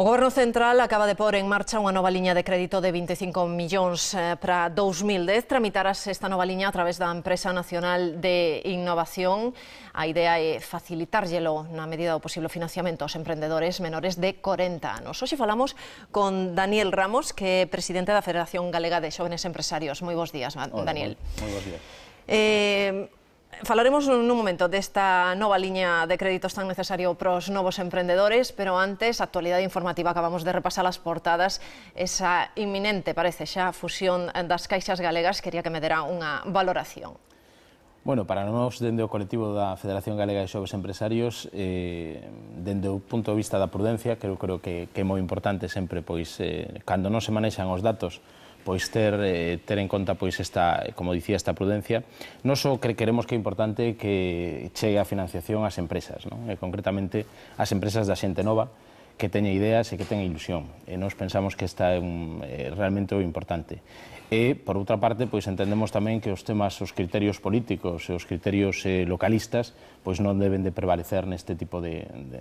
O Goberno Central acaba de pôr en marcha unha nova liña de crédito de 25 millóns eh, para 2010. Tramitarás esta nova liña a través da Empresa Nacional de Innovación. A idea é facilitárselo na medida do posible financiamento aos emprendedores menores de 40 anos. Hoxe falamos con Daniel Ramos, que é presidente da Federación Galega de Xóvenes Empresarios. Moi bons días, Daniel. Moi, moi bons días. Eh, Falaremos nun momento desta nova liña de créditos tan necesario pros novos emprendedores, pero antes, actualidade informativa, acabamos de repasar as portadas, esa iminente, parece xa, fusión das caixas galegas, quería que me dera unha valoración. Bueno, para nós, dende o colectivo da Federación Galega de Xoves Empresarios, eh, dende o punto de vista da prudencia, creo, creo que, que é moi importante sempre, pois, eh, cando non se manexan os datos, pois ter, eh, ter en conta pois esta, como dicía, esta prudencia. Non só que queremos que é importante que chegue a financiación ás empresas, non? E concretamente ás empresas da xente nova, que teña ideas e que teña ilusión. E nós pensamos que esta é un, é eh, realmente o importante. E, por outra parte, pois entendemos tamén que os temas, os criterios políticos e os criterios eh, localistas pois non deben de prevalecer neste tipo de, de,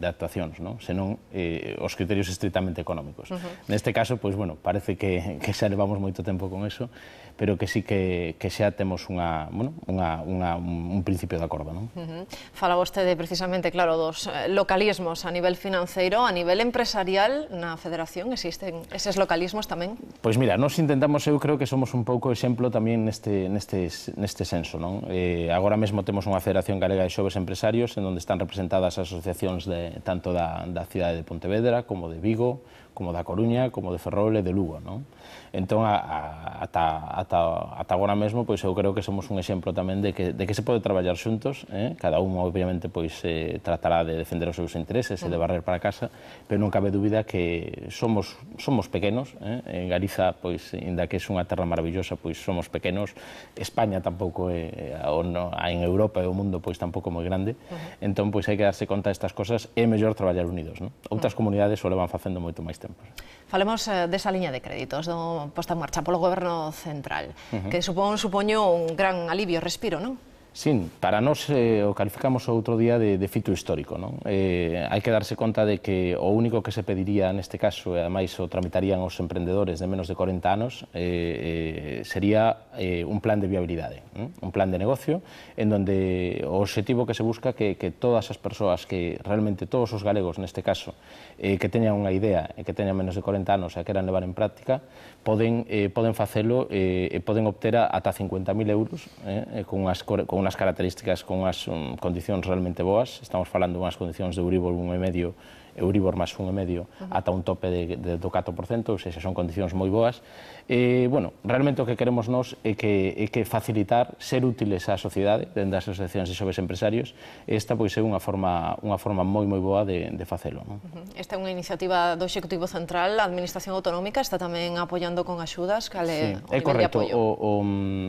de actuacións, non? senón eh, os criterios estritamente económicos. Uh -huh. Neste caso, pois, bueno, parece que, que xa levamos moito tempo con eso, pero que sí que, que xa temos unha, bueno, unha, unha, un, un principio de acordo. Non? Uh -huh. Fala vostede precisamente, claro, dos eh, localismos a nivel financeiro Pero a nivel empresarial na Federación existen eses localismos tamén? Pois mira, nos intentamos, eu creo que somos un pouco exemplo tamén neste, neste, neste senso. Non? Eh, agora mesmo temos unha Federación Galega de Xoves Empresarios en onde están representadas as asociacións de, tanto da, da cidade de Pontevedra como de Vigo, como da Coruña, como de Ferrol e de Lugo, non? Entón, a, a, ata, ata, ata agora mesmo, pois eu creo que somos un exemplo tamén de que, de que se pode traballar xuntos, eh? cada un, obviamente, pois eh, tratará de defender os seus intereses e de mm. barrer para casa, pero non cabe dúbida que somos, somos pequenos, eh? en Galiza, pois, inda que é unha terra maravillosa, pois somos pequenos, España tampouco é, ou no, en Europa e o mundo, pois tampouco moi grande, uh -huh. entón, pois hai que darse conta destas cosas, é mellor traballar unidos, non? Outras uh mm. -huh. comunidades o levan facendo moito máis tempo tempos. Falemos eh, desa liña de créditos do posta en marcha polo Goberno Central, uh -huh. que supón, supoño un gran alivio, respiro, non? Sin, para nós eh, o calificamos outro día de, de fito histórico. Non? Eh, hai que darse conta de que o único que se pediría neste caso, e ademais o tramitarían os emprendedores de menos de 40 anos, eh, eh, sería eh, un plan de viabilidade, eh? un plan de negocio, en donde o objetivo que se busca que, que todas as persoas, que realmente todos os galegos neste caso, eh, que teñan unha idea e que teñan menos de 40 anos e queran levar en práctica, poden, eh, poden facelo eh, e poden obter ata 50.000 euros eh, eh, con, as, con unhas características con unhas mm, condicións realmente boas. Estamos falando unhas condicións de Euribor 1,5 Euribor máis un e medio ata un tope de, de, do 4%, ou seja, son condicións moi boas. E, bueno, realmente o que queremos nós é que, é que facilitar ser útiles á sociedade, dende as asociacións de xoves empresarios, esta pois é unha forma, unha forma moi moi boa de, de facelo. Non? Esta é unha iniciativa do Executivo Central, a Administración Autonómica está tamén apoiando con axudas, cale sí, o é correcto, de apoio? O, o,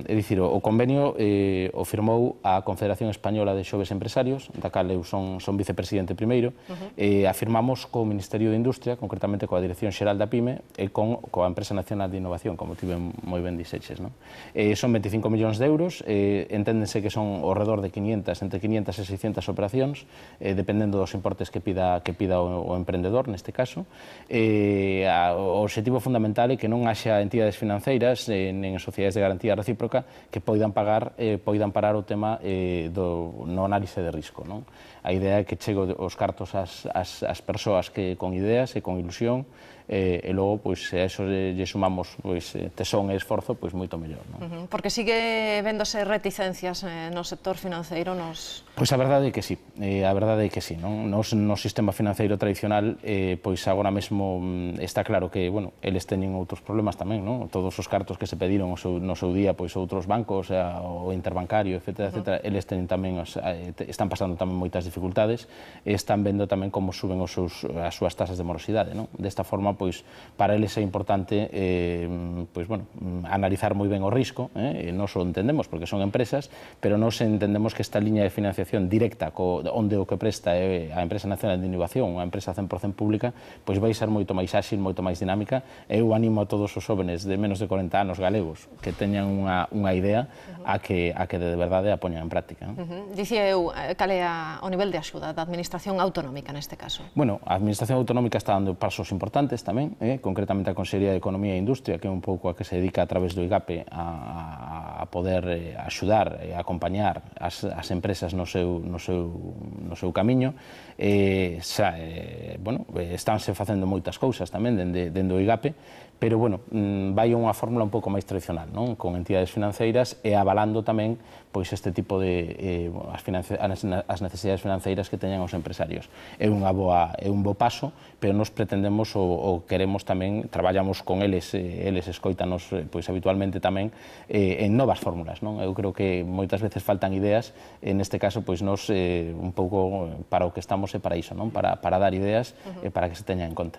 é dicir, o convenio eh, o firmou a Confederación Española de Xoves Empresarios, da cal eu son, son vicepresidente primeiro, uh -huh. eh, afirmou firmamos co Ministerio de Industria, concretamente coa Dirección Xeral da PYME e con, coa Empresa Nacional de Innovación, como tive moi ben diseches. Non? Eh, son 25 millóns de euros, eh, enténdense que son ao redor de 500, entre 500 e 600 operacións, eh, dependendo dos importes que pida, que pida o, o emprendedor, neste caso. Eh, a, o objetivo fundamental é que non haxa entidades financeiras eh, nen sociedades de garantía recíproca que poidan pagar eh, poidan parar o tema eh, do, no análise de risco. Non? A idea é que chego os cartos ás, as, as persoas que con ideas e con ilusión eh, e logo, pois, a eso lle, sumamos pois, eh, tesón e esforzo, pois moito mellor. Non? Porque sigue vendose reticencias eh, no sector financeiro nos... Pois a verdade é que sí, eh, a verdade é que sí. Non? Nos, no sistema financeiro tradicional, eh, pois agora mesmo mm, está claro que, bueno, eles teñen outros problemas tamén, non? Todos os cartos que se pediron o seu, no seu día, pois outros bancos, eh, o interbancario, etc, uh -huh. etc, eles teñen tamén, os, eh, están pasando tamén moitas dificultades dificultades, están vendo tamén como suben os seus, as súas tasas de morosidade. Non? Desta forma, pois, para eles é importante eh, pois, bueno, analizar moi ben o risco, eh? e o entendemos porque son empresas, pero non entendemos que esta liña de financiación directa co, onde o que presta é a Empresa Nacional de Innovación, a empresa 100% pública, pois vai ser moito máis áxil, moito máis dinámica. Eu animo a todos os jóvenes de menos de 40 anos galegos que teñan unha, unha idea a que, a que de verdade a poñan en práctica. Uh -huh. Dicía eu, eh, cal é a, nivel de axuda da Administración Autonómica neste caso? Bueno, a Administración Autonómica está dando pasos importantes tamén, eh? concretamente a Consellería de Economía e Industria, que é un pouco a que se dedica a través do IGAPE a, a poder eh, axudar e eh, acompañar as, as empresas no seu, no seu, no seu camiño. Eh, xa, eh, bueno, eh, estánse facendo moitas cousas tamén dende, dende o IGAPE, pero bueno, mm, vai unha fórmula un pouco máis tradicional, non? con entidades financeiras e avalando tamén pois este tipo de eh, as, as necesidades financeiras que teñan os empresarios. É unha boa é un bo paso, pero nos pretendemos o, o queremos tamén traballamos con eles, eh, eles escoitanos eh, pois habitualmente tamén eh, en novas fórmulas, non? Eu creo que moitas veces faltan ideas, en este caso pois nos eh, un pouco para o que estamos e para iso, non? Para para dar ideas uh eh, -huh. e para que se teña en conta.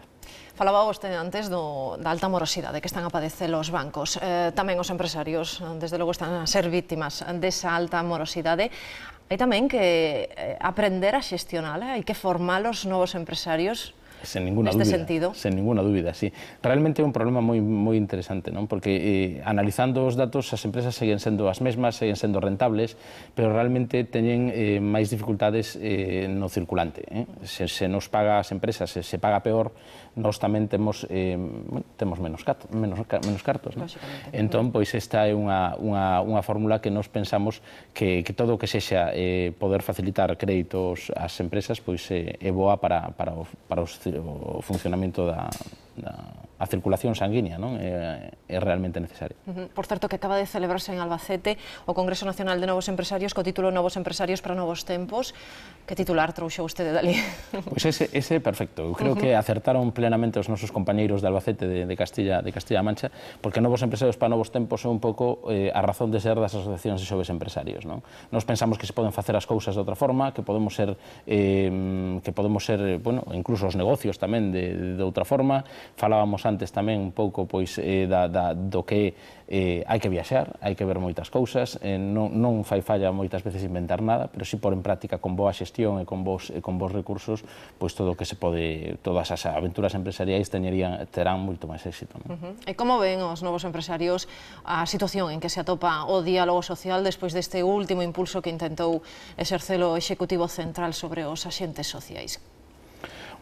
Falaba vostede antes do, da alta morosidade que están a padecer os bancos. Eh, tamén os empresarios, desde logo, están a ser vítimas desa alta morosidade. Hai tamén que eh, aprender a eh? hai que formar os novos empresarios Sen ninguna este dúbida, sentido. Sen ninguna dúbida, sí. Realmente é un problema moi moi interesante, non? Porque eh, analizando os datos, as empresas seguen sendo as mesmas, seguen sendo rentables, pero realmente teñen eh, máis dificultades eh, no circulante. Eh? Se, se nos paga as empresas, se, se paga peor, nós tamén temos eh, bueno, temos menos, cato, menos, menos cartos. Non? Entón, pois esta é unha, unha, unha fórmula que nos pensamos que, que todo o que sexa eh, poder facilitar créditos ás empresas pois eh, é boa para, para, para os o funcionamiento da, da a circulación sanguínea non? É, eh, é realmente necesaria. Uh -huh. Por certo, que acaba de celebrarse en Albacete o Congreso Nacional de Novos Empresarios co título Novos Empresarios para Novos Tempos. Que titular trouxe vostede dali? Pois pues ese, ese perfecto. Eu creo uh -huh. que acertaron plenamente os nosos compañeiros de Albacete de, de Castilla de Castilla Mancha, porque Novos Empresarios para Novos Tempos é un pouco eh, a razón de ser das asociacións de xoves empresarios. Non? Nos pensamos que se poden facer as cousas de outra forma, que podemos ser, eh, que podemos ser eh, bueno, incluso os negocios tamén de, de outra forma. Falábamos antes tamén un pouco pois eh, da, da, do que eh, hai que viaxar, hai que ver moitas cousas, eh, non, non fai falla moitas veces inventar nada, pero si por en práctica con boa xestión e con vos e con vos recursos, pois todo o que se pode, todas as aventuras empresariais teñerían, terán moito máis éxito. Non? Uh -huh. E como ven os novos empresarios a situación en que se atopa o diálogo social despois deste último impulso que intentou exercelo o Executivo Central sobre os axentes sociais?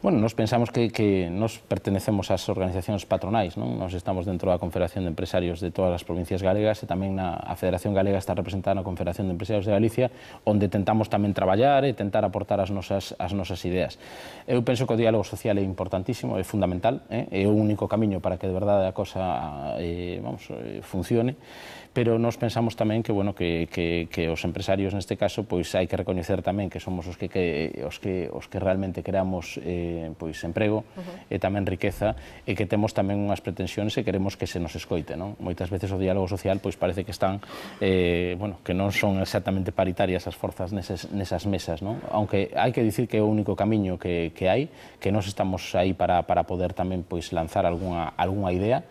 Bueno, nos pensamos que, que nos pertenecemos ás organizacións patronais, non? Nos estamos dentro da Confederación de Empresarios de todas as provincias galegas e tamén na, a Federación Galega está representada na Confederación de Empresarios de Galicia, onde tentamos tamén traballar e tentar aportar as nosas, as nosas ideas. Eu penso que o diálogo social é importantísimo, é fundamental, eh? é o único camiño para que de verdade a cosa eh, vamos, eh, funcione, pero nos pensamos tamén que, bueno, que, que, que os empresarios neste caso pois hai que recoñecer tamén que somos os que, que, os que, os que realmente creamos eh, pois emprego uh -huh. e tamén riqueza e que temos tamén unhas pretensións e queremos que se nos escoite, non? Moitas veces o diálogo social pois parece que están eh, bueno, que non son exactamente paritarias as forzas neses, nesas mesas, non? Aunque hai que dicir que é o único camiño que, que hai, que nos estamos aí para, para poder tamén pois lanzar algunha, algunha idea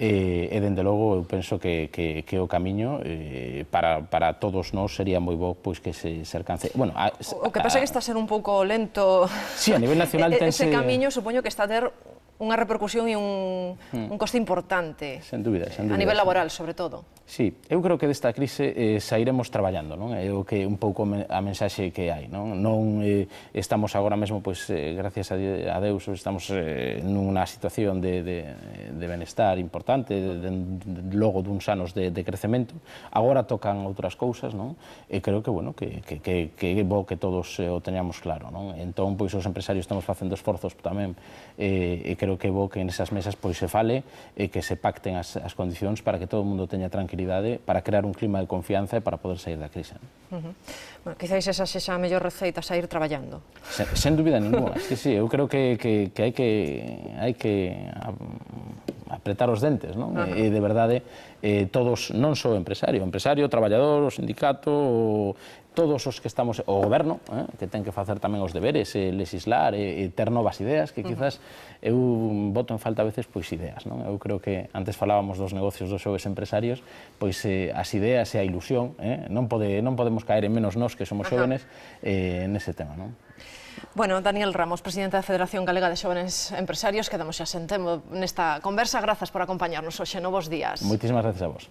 eh, e dende logo eu penso que, que, que o camiño eh, para, para todos nós sería moi bo pois que se, se alcance bueno, a, a, o que pasa é que está a ser un pouco lento sí, a nivel nacional tense... ese camiño supoño que está a ter unha repercusión e un, un coste importante. Sen dúbida, sen dúbida. A nivel laboral, sobre todo. Sí, eu creo que desta crise eh, sairemos traballando, non? É o que un pouco a mensaxe que hai, non? Non eh, estamos agora mesmo, pois, eh, gracias a, Deus, estamos eh, nunha situación de, de, de benestar importante, de, de, logo duns anos de, de crecemento. Agora tocan outras cousas, non? E creo que, bueno, que, que, que, que bo que todos eh, o teñamos claro, non? Entón, pois, os empresarios estamos facendo esforzos tamén, eh, e creo pero que vou que nesas mesas pois se fale e que se pacten as, as condicións para que todo o mundo teña tranquilidade para crear un clima de confianza e para poder sair da crise. Uh -huh. bueno, quizáis esa sexa a mellor receita sair traballando. Se, sen dúbida ninguna. sí, sí, eu creo que, que, que hai que hai que apretar os dentes, non? Uh -huh. E de verdade, eh, todos, non só empresario, empresario, traballador, o sindicato, o, todos os que estamos, o goberno, eh, que ten que facer tamén os deberes, eh, legislar, eh, ter novas ideas, que quizás eu voto en falta a veces pois ideas. Non? Eu creo que antes falábamos dos negocios dos xoves empresarios, pois eh, as ideas e a ilusión, eh, non, pode, non podemos caer en menos nós que somos xóvenes eh, nese tema. Non? Bueno, Daniel Ramos, presidente da Federación Galega de Xóvenes Empresarios, quedamos xa sentemos nesta conversa. Grazas por acompañarnos hoxe, novos días. Moitísimas gracias a vos.